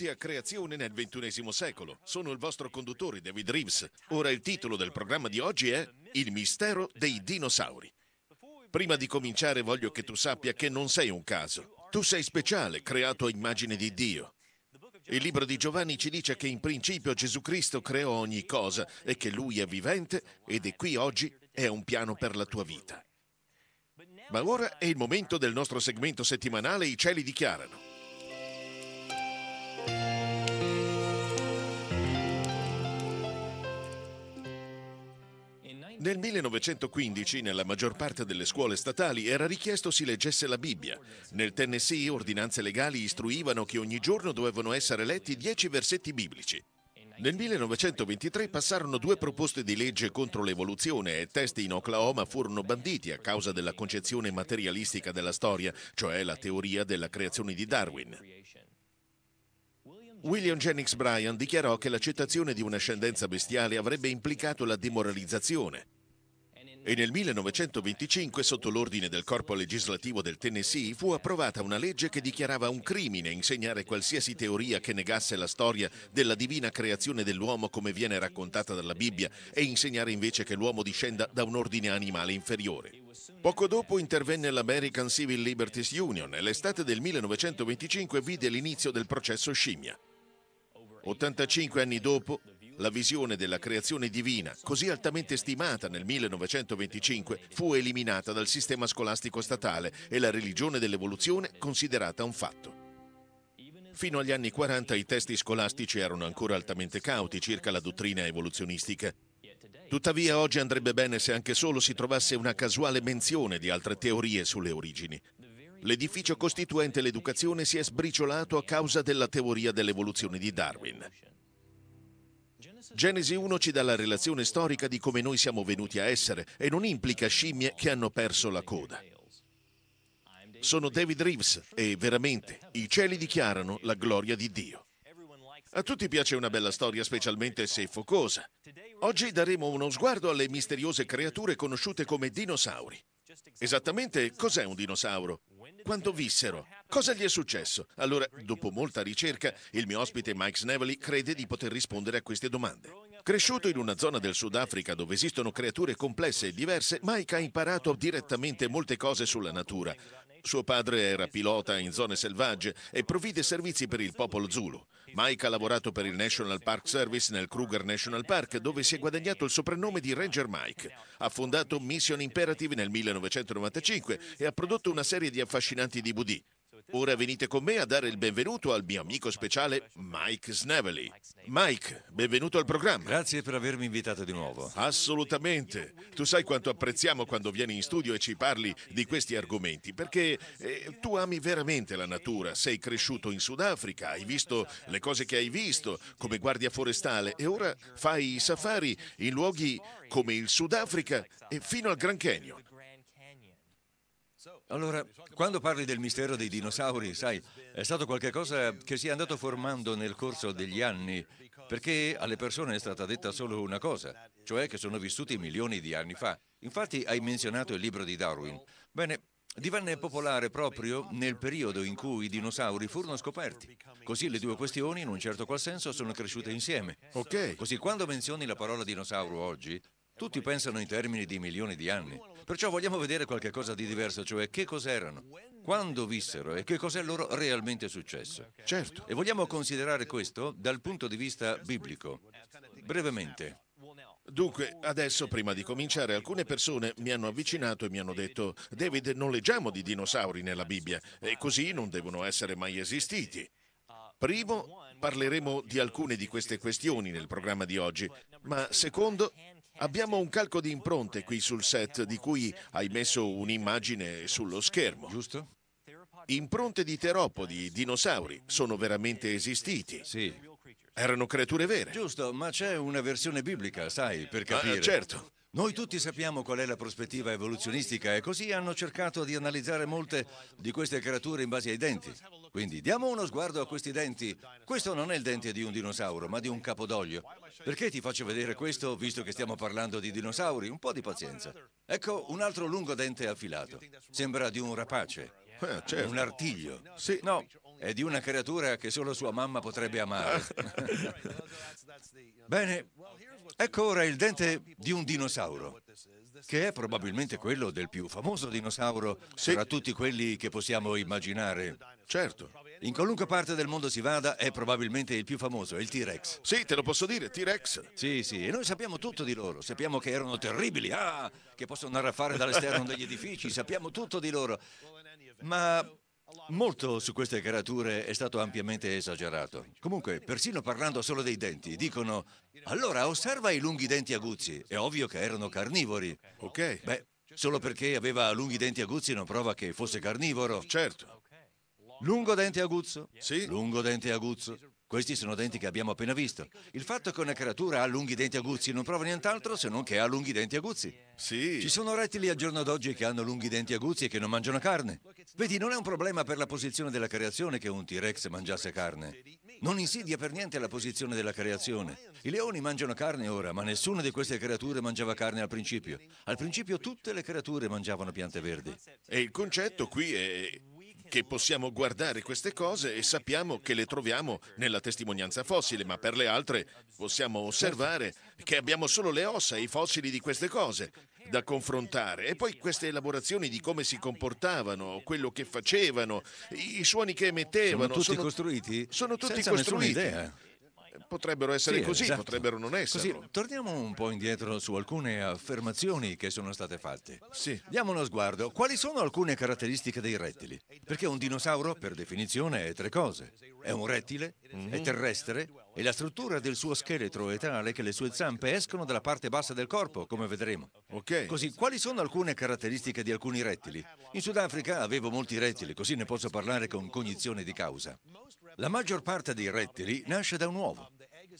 venuti a creazione nel XXI secolo. Sono il vostro conduttore David Reeves. Ora il titolo del programma di oggi è Il mistero dei dinosauri. Prima di cominciare voglio che tu sappia che non sei un caso. Tu sei speciale, creato a immagine di Dio. Il libro di Giovanni ci dice che in principio Gesù Cristo creò ogni cosa e che Lui è vivente ed è qui oggi, è un piano per la tua vita. Ma ora è il momento del nostro segmento settimanale I cieli dichiarano. Nel 1915 nella maggior parte delle scuole statali era richiesto si leggesse la Bibbia. Nel Tennessee ordinanze legali istruivano che ogni giorno dovevano essere letti dieci versetti biblici. Nel 1923 passarono due proposte di legge contro l'evoluzione e testi in Oklahoma furono banditi a causa della concezione materialistica della storia, cioè la teoria della creazione di Darwin. William Jennings Bryan dichiarò che l'accettazione di un'ascendenza bestiale avrebbe implicato la demoralizzazione. E nel 1925, sotto l'ordine del corpo legislativo del Tennessee, fu approvata una legge che dichiarava un crimine insegnare qualsiasi teoria che negasse la storia della divina creazione dell'uomo come viene raccontata dalla Bibbia e insegnare invece che l'uomo discenda da un ordine animale inferiore. Poco dopo intervenne l'American Civil Liberties Union e l'estate del 1925 vide l'inizio del processo scimmia. 85 anni dopo, la visione della creazione divina, così altamente stimata nel 1925, fu eliminata dal sistema scolastico statale e la religione dell'evoluzione considerata un fatto. Fino agli anni 40 i testi scolastici erano ancora altamente cauti circa la dottrina evoluzionistica. Tuttavia oggi andrebbe bene se anche solo si trovasse una casuale menzione di altre teorie sulle origini, L'edificio costituente l'educazione si è sbriciolato a causa della teoria dell'evoluzione di Darwin. Genesi 1 ci dà la relazione storica di come noi siamo venuti a essere e non implica scimmie che hanno perso la coda. Sono David Reeves e veramente i cieli dichiarano la gloria di Dio. A tutti piace una bella storia, specialmente se focosa. Oggi daremo uno sguardo alle misteriose creature conosciute come dinosauri esattamente cos'è un dinosauro? Quando vissero? Cosa gli è successo? Allora, dopo molta ricerca, il mio ospite Mike Snevely crede di poter rispondere a queste domande. Cresciuto in una zona del Sudafrica dove esistono creature complesse e diverse, Mike ha imparato direttamente molte cose sulla natura. Suo padre era pilota in zone selvagge e provvide servizi per il popolo Zulu. Mike ha lavorato per il National Park Service nel Kruger National Park, dove si è guadagnato il soprannome di Ranger Mike. Ha fondato Mission Imperative nel 1995 e ha prodotto una serie di affascinanti DVD. Ora venite con me a dare il benvenuto al mio amico speciale Mike Snevely. Mike, benvenuto al programma. Grazie per avermi invitato di nuovo. Assolutamente. Tu sai quanto apprezziamo quando vieni in studio e ci parli di questi argomenti, perché eh, tu ami veramente la natura, sei cresciuto in Sudafrica, hai visto le cose che hai visto come guardia forestale e ora fai i safari in luoghi come il Sudafrica e fino al Grand Canyon. Allora, quando parli del mistero dei dinosauri, sai, è stato qualcosa che si è andato formando nel corso degli anni, perché alle persone è stata detta solo una cosa, cioè che sono vissuti milioni di anni fa. Infatti hai menzionato il libro di Darwin. Bene, divenne popolare proprio nel periodo in cui i dinosauri furono scoperti. Così le due questioni, in un certo qual senso, sono cresciute insieme. Ok. Così quando menzioni la parola dinosauro oggi, tutti pensano in termini di milioni di anni, perciò vogliamo vedere qualcosa di diverso, cioè che cos'erano, quando vissero e che cos'è loro realmente successo. Certo. E vogliamo considerare questo dal punto di vista biblico. Brevemente. Dunque, adesso prima di cominciare, alcune persone mi hanno avvicinato e mi hanno detto, David, non leggiamo di dinosauri nella Bibbia e così non devono essere mai esistiti. Primo, parleremo di alcune di queste questioni nel programma di oggi, ma secondo, Abbiamo un calco di impronte qui sul set di cui hai messo un'immagine sullo schermo. Giusto? Impronte di teropodi, dinosauri, sono veramente esistiti. Sì. Erano creature vere. Giusto, ma c'è una versione biblica, sai, per capire. Ah, certo. Noi tutti sappiamo qual è la prospettiva evoluzionistica e così hanno cercato di analizzare molte di queste creature in base ai denti. Quindi diamo uno sguardo a questi denti. Questo non è il dente di un dinosauro, ma di un capodoglio. Perché ti faccio vedere questo, visto che stiamo parlando di dinosauri? Un po' di pazienza. Ecco un altro lungo dente affilato. Sembra di un rapace. Eh, certo. Un artiglio. Sì. No, è di una creatura che solo sua mamma potrebbe amare. Bene, ecco ora il dente di un dinosauro, che è probabilmente quello del più famoso dinosauro sì. tra tutti quelli che possiamo immaginare. Certo. In qualunque parte del mondo si vada, è probabilmente il più famoso, è il T-Rex. Sì, te lo posso dire, T-Rex. Sì, sì, e noi sappiamo tutto di loro. Sappiamo che erano terribili, ah, che possono arraffare dall'esterno degli edifici, sappiamo tutto di loro. Ma Molto su queste creature è stato ampiamente esagerato. Comunque, persino parlando solo dei denti, dicono allora osserva i lunghi denti aguzzi. È ovvio che erano carnivori. Ok. Beh, solo perché aveva lunghi denti aguzzi non prova che fosse carnivoro. Certo. Lungo dente aguzzo? Sì. Lungo dente aguzzo. Questi sono denti che abbiamo appena visto. Il fatto che una creatura ha lunghi denti aguzzi non prova nient'altro se non che ha lunghi denti aguzzi. Sì. Ci sono rettili al giorno d'oggi che hanno lunghi denti aguzzi e che non mangiano carne. Vedi, non è un problema per la posizione della creazione che un T-Rex mangiasse carne. Non insidia per niente la posizione della creazione. I leoni mangiano carne ora, ma nessuna di queste creature mangiava carne al principio. Al principio tutte le creature mangiavano piante verdi. E il concetto qui è che possiamo guardare queste cose e sappiamo che le troviamo nella testimonianza fossile, ma per le altre possiamo osservare che abbiamo solo le ossa e i fossili di queste cose da confrontare. E poi queste elaborazioni di come si comportavano, quello che facevano, i suoni che emettevano. Sono tutti sono, costruiti? Sono tutti Senza costruiti. Idea potrebbero essere sì, così, esatto. potrebbero non essere. Così, torniamo un po' indietro su alcune affermazioni che sono state fatte. Sì. Diamo uno sguardo. Quali sono alcune caratteristiche dei rettili? Perché un dinosauro, per definizione, è tre cose. È un rettile, mm-hmm. è mhm. terrestre e la struttura del suo scheletro è tale che le sue zampe escono dalla parte bassa del corpo, come vedremo. Ok. Così, quali sono alcune caratteristiche di alcuni rettili? In Sudafrica avevo molti rettili, così ne posso parlare con cognizione di causa. La maggior parte dei rettili nasce da un uovo.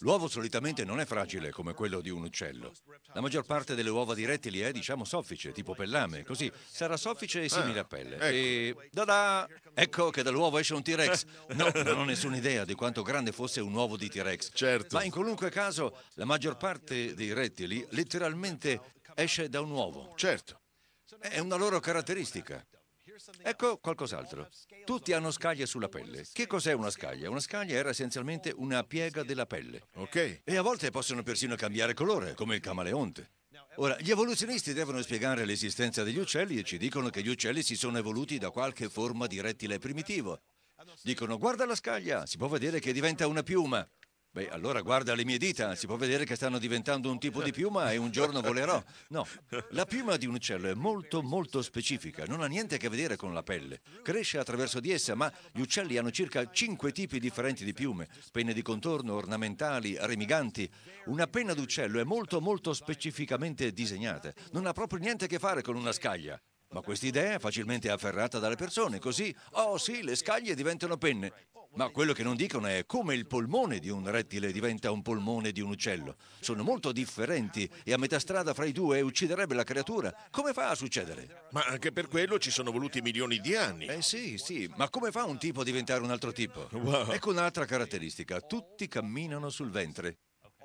L'uovo solitamente non è fragile come quello di un uccello. La maggior parte delle uova di rettili è, diciamo, soffice, tipo pellame, così. Sarà soffice e simile a ah, pelle. Ecco. E... Da-da! Ecco che dall'uovo esce un T-Rex. No, non ho nessuna idea di quanto grande fosse un uovo di T-Rex. Certo. Ma in qualunque caso, la maggior parte dei rettili letteralmente esce da un uovo. Certo. È una loro caratteristica. Ecco qualcos'altro. Tutti hanno scaglie sulla pelle. Che cos'è una scaglia? Una scaglia era essenzialmente una piega della pelle. Ok. E a volte possono persino cambiare colore, come il camaleonte. Ora, gli evoluzionisti devono spiegare l'esistenza degli uccelli e ci dicono che gli uccelli si sono evoluti da qualche forma di rettile primitivo. Dicono, guarda la scaglia, si può vedere che diventa una piuma. Beh, allora guarda le mie dita, si può vedere che stanno diventando un tipo di piuma e un giorno volerò. No, la piuma di un uccello è molto molto specifica, non ha niente a che vedere con la pelle. Cresce attraverso di essa, ma gli uccelli hanno circa cinque tipi differenti di piume, penne di contorno, ornamentali, remiganti. Una penna d'uccello è molto molto specificamente disegnata, non ha proprio niente a che fare con una scaglia. Ma questa idea è facilmente afferrata dalle persone, così, oh sì, le scaglie diventano penne. Ma quello che non dicono è come il polmone di un rettile diventa un polmone di un uccello. Sono molto differenti e a metà strada fra i due ucciderebbe la creatura. Come fa a succedere? Ma anche per quello ci sono voluti milioni di anni. Eh sì, sì, ma come fa un tipo a diventare un altro tipo? Wow. Ecco un'altra caratteristica, tutti camminano sul ventre.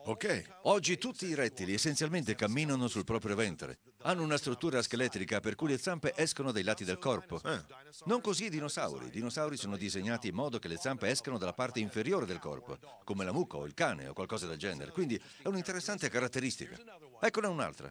Ok. Oggi tutti i rettili essenzialmente camminano sul proprio ventre. Hanno una struttura scheletrica per cui le zampe escono dai lati del corpo. Eh. Non così i dinosauri. I dinosauri sono disegnati in modo che le zampe escano dalla parte inferiore del corpo, come la mucca o il cane o qualcosa del genere. Quindi è un'interessante caratteristica. Eccone un'altra.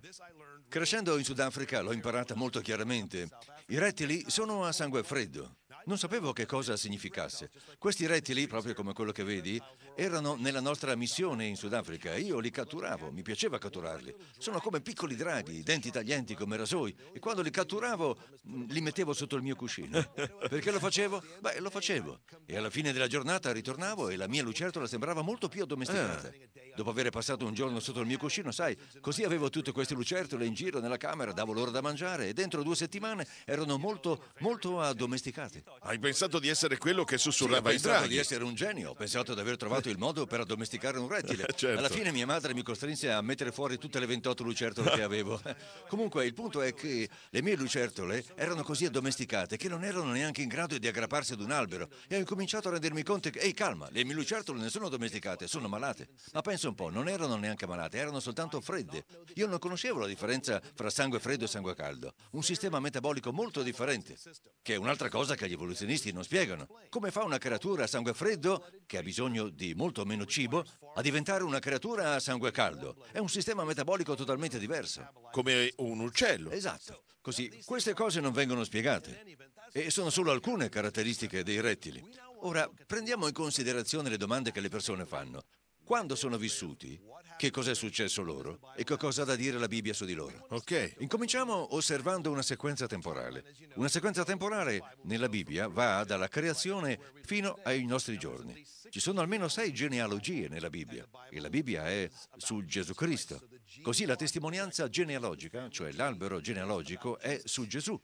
Crescendo in Sudafrica l'ho imparata molto chiaramente. I rettili sono a sangue freddo. Non sapevo che cosa significasse. Questi rettili, proprio come quello che vedi, erano nella nostra missione in Sudafrica. Io li catturavo, mi piaceva catturarli. Sono come piccoli draghi, denti taglienti come rasoi. E quando li catturavo, mm, li mettevo sotto il mio cuscino. Perché lo facevo? Beh, lo facevo. E alla fine della giornata ritornavo e la mia lucertola sembrava molto più addomesticata. Ah. Dopo aver passato un giorno sotto il mio cuscino, sai, così avevo tutte queste lucertole in giro nella camera, davo loro da mangiare e dentro due settimane erano molto, molto addomesticate. Hai pensato di essere quello che sussurrava sì, ho pensato di essere un genio, ho pensato di aver trovato il modo per addomesticare un rettile. Eh, certo. Alla fine mia madre mi costrinse a mettere fuori tutte le 28 lucertole che avevo. Comunque il punto è che le mie lucertole erano così addomesticate che non erano neanche in grado di aggrapparsi ad un albero e ho cominciato a rendermi conto che, ehi calma, le mie lucertole non sono domesticate, sono malate. Ma pensa un po', non erano neanche malate, erano soltanto fredde. Io non conoscevo la differenza fra sangue freddo e sangue caldo, un sistema metabolico molto differente, che è un'altra cosa che gli volevo evoluzionisti non spiegano. Come fa una creatura a sangue freddo, che ha bisogno di molto meno cibo, a diventare una creatura a sangue caldo? È un sistema metabolico totalmente diverso. Come un uccello. Esatto. Così, queste cose non vengono spiegate. E sono solo alcune caratteristiche dei rettili. Ora, prendiamo in considerazione le domande che le persone fanno quando sono vissuti, che cosa è successo loro e che cosa ha da dire la Bibbia su di loro. Ok, incominciamo osservando una sequenza temporale. Una sequenza temporale nella Bibbia va dalla creazione fino ai nostri giorni. Ci sono almeno sei genealogie nella Bibbia e la Bibbia è su Gesù Cristo. Così la testimonianza genealogica, cioè l'albero genealogico, è su Gesù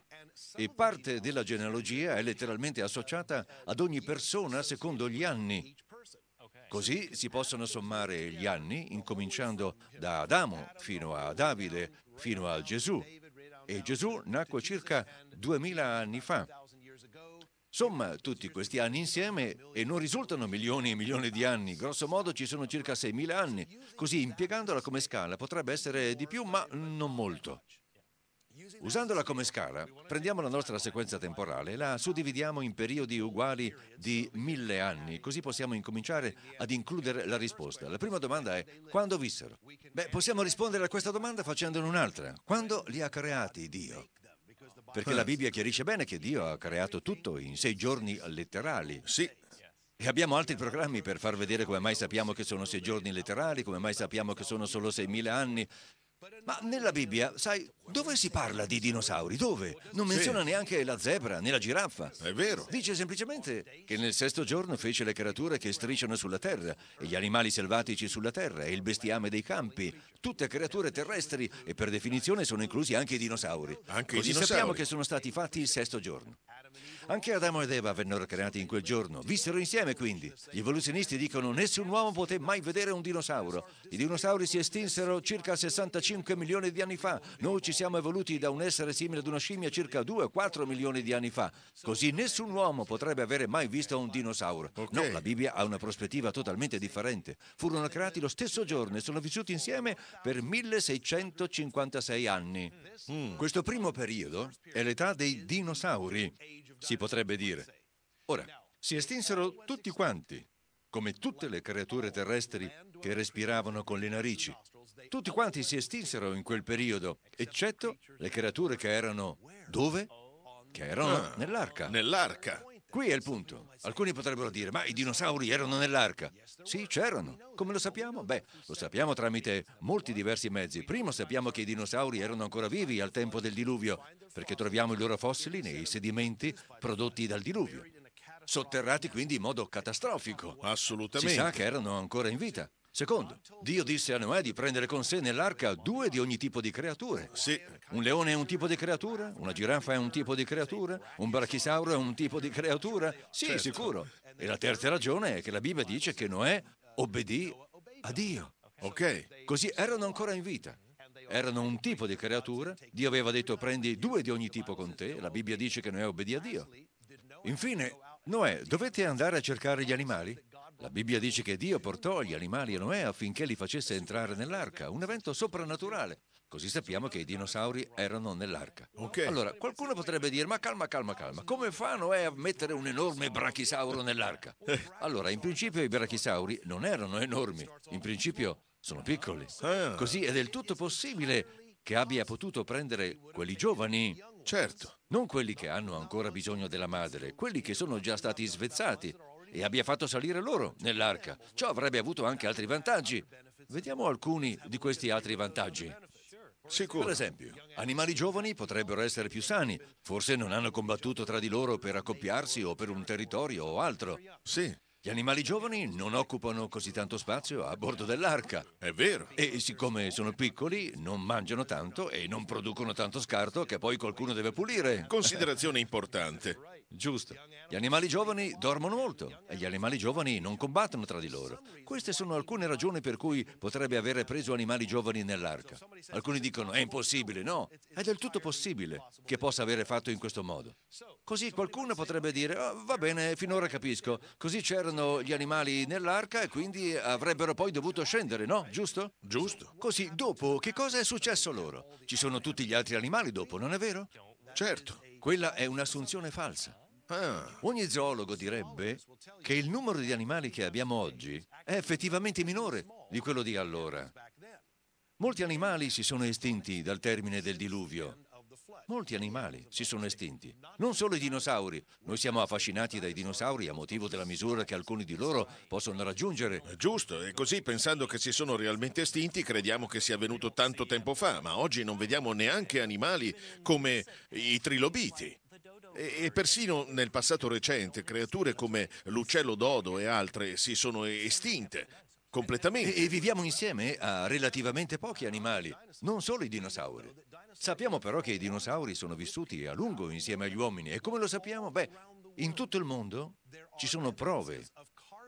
e parte della genealogia è letteralmente associata ad ogni persona secondo gli anni Così si possono sommare gli anni, incominciando da Adamo fino a Davide, fino a Gesù. E Gesù nacque circa 2000 anni fa. Somma tutti questi anni insieme e non risultano milioni e milioni di anni, grosso modo ci sono circa 6.000 anni, così impiegandola come scala potrebbe essere di più, ma non molto. Usandola come scala, prendiamo la nostra sequenza temporale e la suddividiamo in periodi uguali di mille anni, così possiamo incominciare ad includere la risposta. La prima domanda è quando vissero? Beh, possiamo rispondere a questa domanda facendone un'altra. Quando li ha creati Dio? Perché la Bibbia chiarisce bene che Dio ha creato tutto in sei giorni letterali. Sì, e abbiamo altri programmi per far vedere come mai sappiamo che sono sei giorni letterali, come mai sappiamo che sono solo sei mila anni. Ma nella Bibbia, sai, dove si parla di dinosauri? Dove? Non menziona sì. neanche la zebra né la giraffa. È vero. Dice semplicemente che nel sesto giorno fece le creature che strisciano sulla terra, e gli animali selvatici sulla terra, e il bestiame dei campi, tutte creature terrestri e per definizione sono inclusi anche i dinosauri. Anche Così i dinosauri. sappiamo che sono stati fatti il sesto giorno. Anche Adamo ed Eva vennero creati in quel giorno, vissero insieme quindi. Gli evoluzionisti dicono nessun uomo poté mai vedere un dinosauro. I dinosauri si estinsero circa 65 milioni di anni fa. Noi ci siamo evoluti da un essere simile ad una scimmia circa 2-4 milioni di anni fa. Così nessun uomo potrebbe avere mai visto un dinosauro. Okay. No, la Bibbia ha una prospettiva totalmente differente. Furono creati lo stesso giorno e sono vissuti insieme per 1656 anni. Mm. Questo primo periodo è l'età dei dinosauri si potrebbe dire. Ora, si estinsero tutti quanti, come tutte le creature terrestri che respiravano con le narici. Tutti quanti si estinsero in quel periodo, eccetto le creature che erano dove? Che erano ah, nell'arca. Nell'arca. Qui è il punto. Alcuni potrebbero dire, ma i dinosauri erano nell'arca. Sì, c'erano. Come lo sappiamo? Beh, lo sappiamo tramite molti diversi mezzi. Primo sappiamo che i dinosauri erano ancora vivi al tempo del diluvio, perché troviamo i loro fossili nei sedimenti prodotti dal diluvio. Sotterrati quindi in modo catastrofico. Assolutamente. Si sa che erano ancora in vita. Secondo, Dio disse a Noè di prendere con sé nell'arca due di ogni tipo di creature. Sì, un leone è un tipo di creatura, una giraffa è un tipo di creatura, un brachisauro è un tipo di creatura. Sì, certo. sicuro. E la terza ragione è che la Bibbia dice che Noè obbedì a Dio. Ok. Così erano ancora in vita erano un tipo di creatura, Dio aveva detto prendi due di ogni tipo con te, la Bibbia dice che Noè obbedì a Dio. Infine, Noè, dovete andare a cercare gli animali? La Bibbia dice che Dio portò gli animali a Noè affinché li facesse entrare nell'arca, un evento soprannaturale. Così sappiamo che i dinosauri erano nell'arca. Okay. Allora, qualcuno potrebbe dire, ma calma, calma, calma, come fa Noè a mettere un enorme brachisauro nell'arca? Eh. allora, in principio i brachisauri non erano enormi, in principio sono piccoli. Ah. Così è del tutto possibile che abbia potuto prendere quelli giovani Certo, non quelli che hanno ancora bisogno della madre, quelli che sono già stati svezzati e abbia fatto salire loro nell'arca. Ciò avrebbe avuto anche altri vantaggi. Vediamo alcuni di questi altri vantaggi. Sicuro. Per esempio, animali giovani potrebbero essere più sani, forse non hanno combattuto tra di loro per accoppiarsi o per un territorio o altro. Sì. Gli animali giovani non occupano così tanto spazio a bordo dell'arca. È vero. E siccome sono piccoli, non mangiano tanto e non producono tanto scarto che poi qualcuno deve pulire. Considerazione importante. Giusto. Gli animali giovani dormono molto e gli animali giovani non combattono tra di loro. Queste sono alcune ragioni per cui potrebbe avere preso animali giovani nell'arca. Alcuni dicono è impossibile, no, è del tutto possibile che possa avere fatto in questo modo. Così qualcuno potrebbe dire oh, va bene, finora capisco, così c'erano gli animali nell'arca e quindi avrebbero poi dovuto scendere, no? Giusto? Giusto. Così dopo che cosa è successo loro? Ci sono tutti gli altri animali dopo, non è vero? Certo. Quella è un'assunzione falsa. Ah, ogni zoologo direbbe che il numero di animali che abbiamo oggi è effettivamente minore di quello di allora. Molti animali si sono estinti dal termine del diluvio. Molti animali si sono estinti, non solo i dinosauri. Noi siamo affascinati dai dinosauri a motivo della misura che alcuni di loro possono raggiungere. Eh, giusto, e così pensando che si sono realmente estinti crediamo che sia avvenuto tanto tempo fa, ma oggi non vediamo neanche animali come i trilobiti. E persino nel passato recente creature come l'uccello dodo e altre si sono estinte completamente. E, e viviamo insieme a relativamente pochi animali, non solo i dinosauri. Sappiamo però che i dinosauri sono vissuti a lungo insieme agli uomini e come lo sappiamo? Beh, in tutto il mondo ci sono prove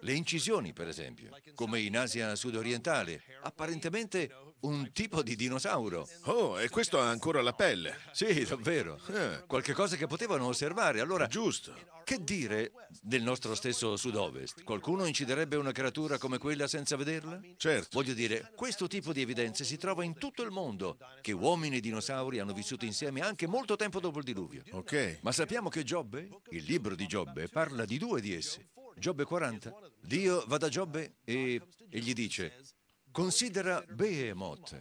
le incisioni, per esempio, come in Asia sudorientale, apparentemente un tipo di dinosauro. Oh, e questo ha ancora la pelle. Sì, davvero. Eh. Qualche cosa che potevano osservare, allora... Giusto. Che dire del nostro stesso sud-ovest? Qualcuno inciderebbe una creatura come quella senza vederla? Certo. Voglio dire, questo tipo di evidenze si trova in tutto il mondo, che uomini e dinosauri hanno vissuto insieme anche molto tempo dopo il diluvio. Ok. Ma sappiamo che Giobbe, il libro di Giobbe, parla di due di essi. Giobbe 40, Dio va da Giobbe e, e gli dice, considera Behemoth.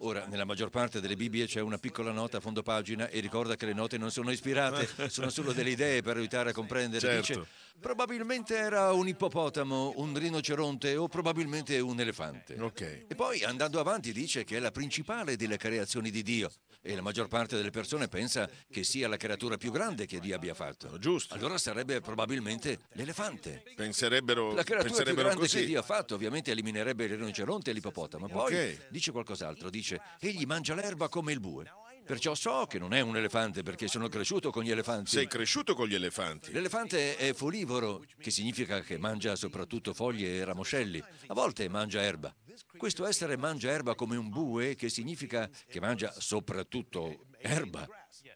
Ora, nella maggior parte delle Bibbie c'è una piccola nota a fondo pagina e ricorda che le note non sono ispirate, sono solo delle idee per aiutare a comprendere. Certo. Dice, Probabilmente era un ippopotamo, un rinoceronte o probabilmente un elefante. Okay. E poi andando avanti dice che è la principale delle creazioni di Dio e la maggior parte delle persone pensa che sia la creatura più grande che Dio abbia fatto. Giusto. Allora sarebbe probabilmente l'elefante. Penserebbero La creatura penserebbero più grande così. che Dio ha fatto ovviamente eliminerebbe il rinoceronte e l'ippopotamo. Poi okay. dice qualcos'altro, dice egli mangia l'erba come il bue. Perciò so che non è un elefante perché sono cresciuto con gli elefanti. Sei cresciuto con gli elefanti. L'elefante è folivoro, che significa che mangia soprattutto foglie e ramoscelli. A volte mangia erba. Questo essere mangia erba come un bue, che significa che mangia soprattutto erba.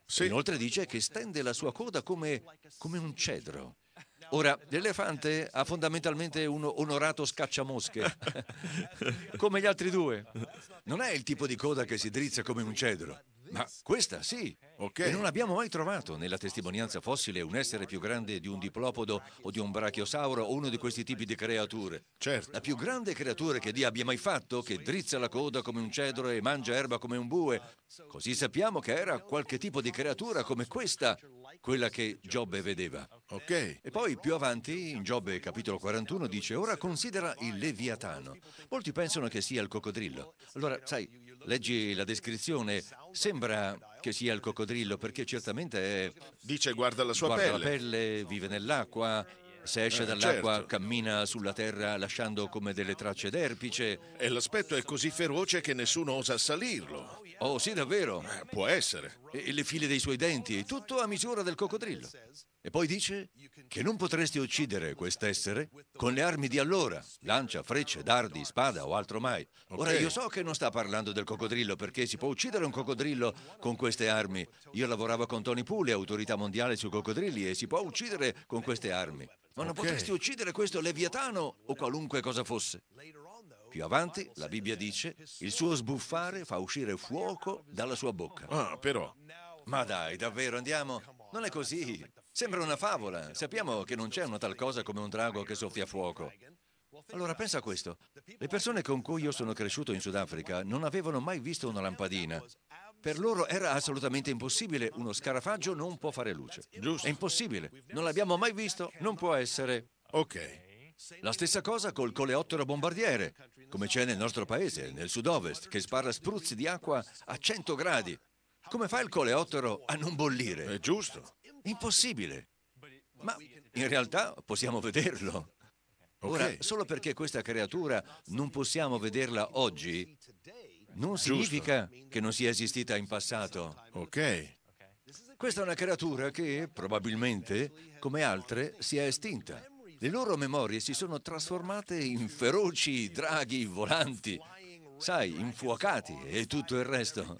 Sì. Inoltre dice che stende la sua coda come, come un cedro. Ora, l'elefante ha fondamentalmente un onorato scacciamosche, come gli altri due. Non è il tipo di coda che si drizza come un cedro. Ma questa sì. Okay. E non abbiamo mai trovato nella testimonianza fossile un essere più grande di un diplopodo o di un brachiosauro o uno di questi tipi di creature. Certo. La più grande creatura che Dio abbia mai fatto, che drizza la coda come un cedro e mangia erba come un bue. Così sappiamo che era qualche tipo di creatura come questa quella che Giobbe vedeva. Okay. E poi più avanti, in Giobbe capitolo 41, dice, ora considera il leviatano. Molti pensano che sia il coccodrillo. Allora, sai, leggi la descrizione, sembra che sia il coccodrillo perché certamente è... Dice guarda la sua guarda pelle. Guarda la pelle, vive nell'acqua, se esce eh, dall'acqua certo. cammina sulla terra lasciando come delle tracce d'erpice. E l'aspetto è così feroce che nessuno osa salirlo. Oh, sì, davvero. Eh, può essere. E le file dei suoi denti, tutto a misura del coccodrillo. E poi dice che non potresti uccidere quest'essere con le armi di allora, lancia, frecce, dardi, spada o altro mai. Ora io so che non sta parlando del coccodrillo perché si può uccidere un coccodrillo con queste armi. Io lavoravo con Tony Puli, autorità mondiale sui coccodrilli, e si può uccidere con queste armi. Ma non okay. potresti uccidere questo leviatano o qualunque cosa fosse. Più avanti la Bibbia dice, il suo sbuffare fa uscire fuoco dalla sua bocca. Ah, però. Ma dai, davvero, andiamo. Non è così. Sembra una favola. Sappiamo che non c'è una tal cosa come un drago che soffia fuoco. Allora pensa a questo. Le persone con cui io sono cresciuto in Sudafrica non avevano mai visto una lampadina. Per loro era assolutamente impossibile, uno scarafaggio non può fare luce. Giusto. È impossibile. Non l'abbiamo mai visto, non può essere. Ok. La stessa cosa col coleottero bombardiere, come c'è nel nostro paese, nel sud-ovest, che spara spruzzi di acqua a 100 gradi. Come fa il coleottero a non bollire? È giusto. Impossibile. Ma in realtà possiamo vederlo. Ora, solo perché questa creatura non possiamo vederla oggi, non significa che non sia esistita in passato. Ok. Questa è una creatura che probabilmente, come altre, si è estinta. Le loro memorie si sono trasformate in feroci draghi volanti, sai, infuocati e tutto il resto.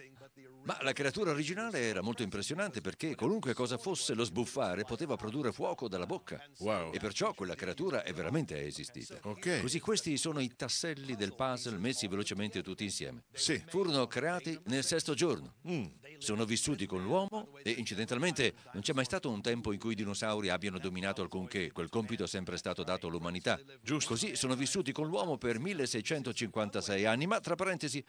Ma la creatura originale era molto impressionante perché qualunque cosa fosse lo sbuffare poteva produrre fuoco dalla bocca. Wow. E perciò quella creatura è veramente esistita. Ok. Così questi sono i tasselli del puzzle messi velocemente tutti insieme. Sì. Furono creati nel sesto giorno. Mm sono vissuti con l'uomo e incidentalmente non c'è mai stato un tempo in cui i dinosauri abbiano dominato alcunché, quel compito è sempre stato dato all'umanità. Giusto. Così sono vissuti con l'uomo per 1656 anni, ma tra parentesi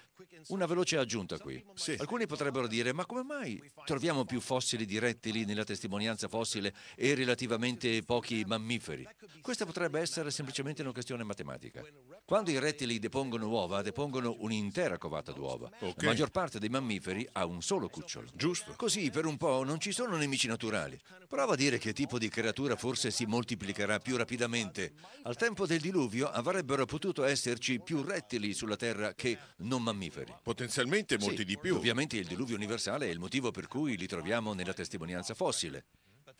una veloce aggiunta qui. Sì. Alcuni potrebbero dire ma come mai troviamo più fossili di rettili nella testimonianza fossile e relativamente pochi mammiferi? Questa potrebbe essere semplicemente una questione matematica. Quando i rettili depongono uova, depongono un'intera covata d'uova. Okay. La maggior parte dei mammiferi ha un solo culo cucciolo. Giusto. Così per un po' non ci sono nemici naturali. Prova a dire che tipo di creatura forse si moltiplicherà più rapidamente. Al tempo del diluvio avrebbero potuto esserci più rettili sulla Terra che non mammiferi. Potenzialmente molti sì, di più. Ovviamente il diluvio universale è il motivo per cui li troviamo nella testimonianza fossile.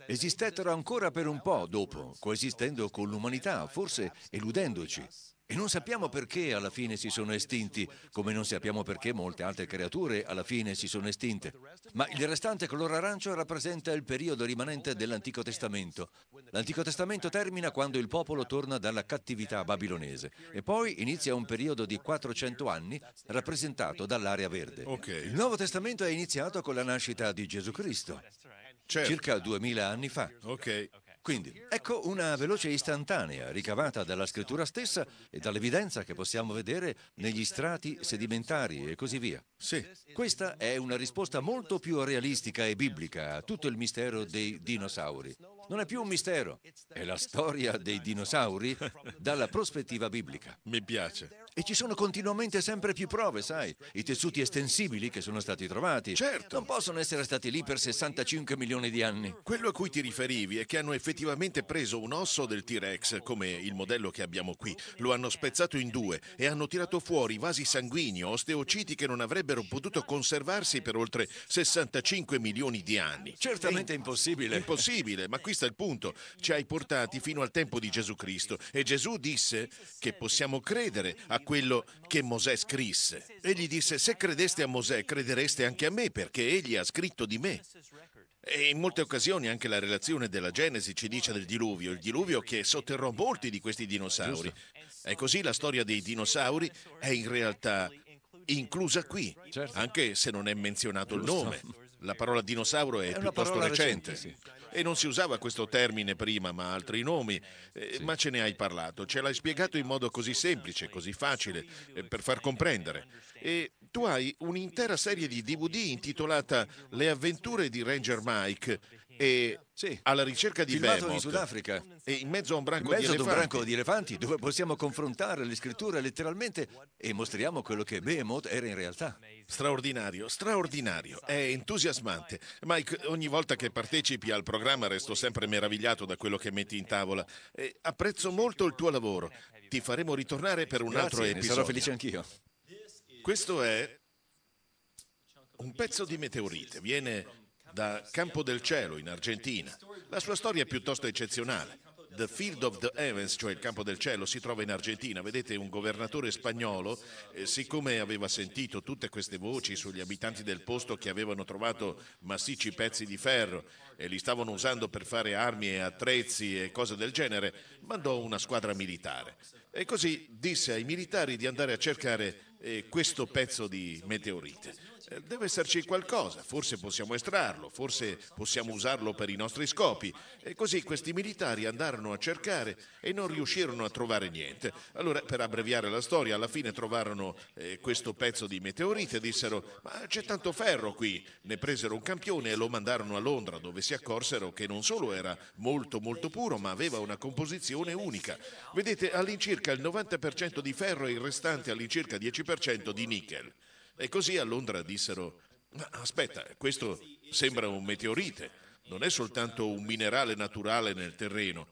Esistettero ancora per un po' dopo, coesistendo con l'umanità, forse eludendoci. E non sappiamo perché alla fine si sono estinti, come non sappiamo perché molte altre creature alla fine si sono estinte. Ma il restante color arancio rappresenta il periodo rimanente dell'Antico Testamento. L'Antico Testamento termina quando il popolo torna dalla cattività babilonese e poi inizia un periodo di 400 anni rappresentato dall'area verde. Okay. Il Nuovo Testamento è iniziato con la nascita di Gesù Cristo, certo. circa 2000 anni fa. Ok. Quindi, ecco una veloce istantanea ricavata dalla scrittura stessa e dall'evidenza che possiamo vedere negli strati sedimentari e così via. Sì, questa è una risposta molto più realistica e biblica a tutto il mistero dei dinosauri. Non è più un mistero, è la storia dei dinosauri dalla prospettiva biblica. Mi piace. E ci sono continuamente sempre più prove, sai? I tessuti estensibili che sono stati trovati. Certo. Non possono essere stati lì per 65 milioni di anni. Quello a cui ti riferivi è che hanno effettivamente preso un osso del T-Rex, come il modello che abbiamo qui, lo hanno spezzato in due e hanno tirato fuori vasi sanguigni, osteociti che non avrebbero potuto conservarsi per oltre 65 milioni di anni. Certamente è impossibile. Impossibile, ma qui sta il punto. Ci hai portati fino al tempo di Gesù Cristo e Gesù disse che possiamo credere a quello che Mosè scrisse. Egli disse, se credeste a Mosè, credereste anche a me, perché egli ha scritto di me. E in molte occasioni anche la relazione della Genesi ci dice del diluvio, il diluvio che sotterrò molti di questi dinosauri. E così la storia dei dinosauri è in realtà inclusa qui, certo. anche se non è menzionato il nome. La parola dinosauro è, è piuttosto recente. recente sì e non si usava questo termine prima, ma altri nomi, eh, sì. ma ce ne hai parlato, ce l'hai spiegato in modo così semplice, così facile, eh, per far comprendere. E tu hai un'intera serie di DVD intitolata Le avventure di Ranger Mike e sì. alla ricerca di Filmato Behemoth, in Sudafrica. E in mezzo a un branco, di, elefanti. Un branco di elefanti dove possiamo confrontare le scritture letteralmente e mostriamo quello che Behemoth era in realtà. Straordinario, straordinario, è entusiasmante. Mike, ogni volta che partecipi al programma resto sempre meravigliato da quello che metti in tavola. E apprezzo molto il tuo lavoro. Ti faremo ritornare per un Grazie, altro episodio. Sarò felice anch'io. Questo è un pezzo di meteorite, viene da Campo del Cielo in Argentina. La sua storia è piuttosto eccezionale. The Field of the Heavens, cioè il campo del cielo, si trova in Argentina. Vedete, un governatore spagnolo, eh, siccome aveva sentito tutte queste voci sugli abitanti del posto che avevano trovato massicci pezzi di ferro e li stavano usando per fare armi e attrezzi e cose del genere, mandò una squadra militare. E così disse ai militari di andare a cercare eh, questo pezzo di meteorite. Eh, deve esserci qualcosa, forse possiamo estrarlo, forse possiamo usarlo per i nostri scopi. E così questi militari andarono a cercare e non riuscirono a trovare niente. Allora, per abbreviare la storia, alla fine trovarono eh, questo pezzo di meteorite e dissero ma c'è tanto ferro qui. Ne presero un campione e lo mandarono a Londra dove si accorsero che non solo era molto molto puro ma aveva una composizione unica. Vedete, all'incirca il 90% di ferro e il restante all'incirca 10% di nickel. E così a Londra dissero, ma aspetta, questo sembra un meteorite, non è soltanto un minerale naturale nel terreno,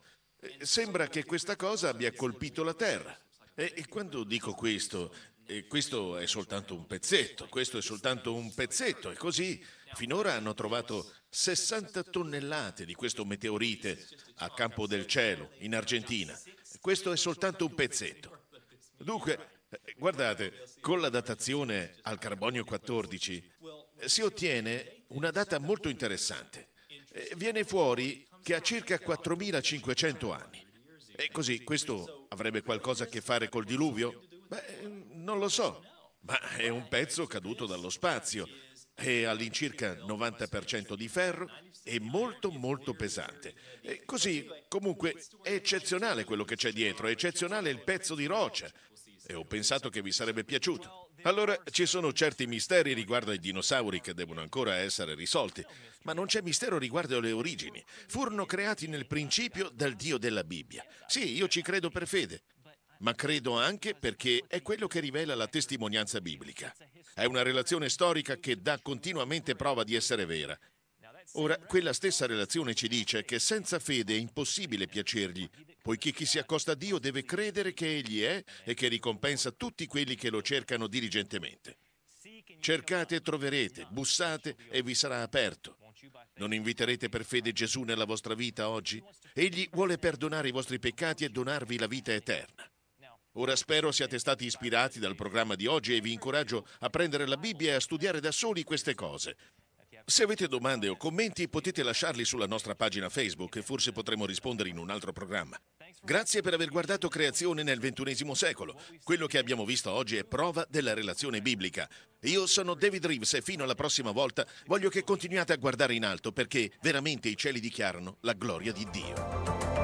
sembra che questa cosa abbia colpito la Terra. E quando dico questo, questo è soltanto un pezzetto, questo è soltanto un pezzetto, e così finora hanno trovato 60 tonnellate di questo meteorite a Campo del Cielo, in Argentina. Questo è soltanto un pezzetto. Dunque, Guardate, con la datazione al carbonio 14 si ottiene una data molto interessante. Eh, viene fuori che ha circa 4500 anni. E così questo avrebbe qualcosa a che fare col diluvio? Beh, non lo so, ma è un pezzo caduto dallo spazio è all'incirca 90% di ferro e molto molto pesante. E eh, così comunque è eccezionale quello che c'è dietro, è eccezionale il pezzo di roccia, e ho pensato che vi sarebbe piaciuto. Allora, ci sono certi misteri riguardo ai dinosauri che devono ancora essere risolti, ma non c'è mistero riguardo alle origini. Furono creati nel principio dal Dio della Bibbia. Sì, io ci credo per fede, ma credo anche perché è quello che rivela la testimonianza biblica. È una relazione storica che dà continuamente prova di essere vera Ora, quella stessa relazione ci dice che senza fede è impossibile piacergli, poiché chi si accosta a Dio deve credere che Egli è e che ricompensa tutti quelli che lo cercano diligentemente. Cercate e troverete, bussate e vi sarà aperto. Non inviterete per fede Gesù nella vostra vita oggi? Egli vuole perdonare i vostri peccati e donarvi la vita eterna. Ora spero siate stati ispirati dal programma di oggi e vi incoraggio a prendere la Bibbia e a studiare da soli queste cose. Se avete domande o commenti potete lasciarli sulla nostra pagina Facebook e forse potremo rispondere in un altro programma. Grazie per aver guardato Creazione nel XXI secolo. Quello che abbiamo visto oggi è prova della relazione biblica. Io sono David Reeves e fino alla prossima volta voglio che continuiate a guardare in alto perché veramente i cieli dichiarano la gloria di Dio.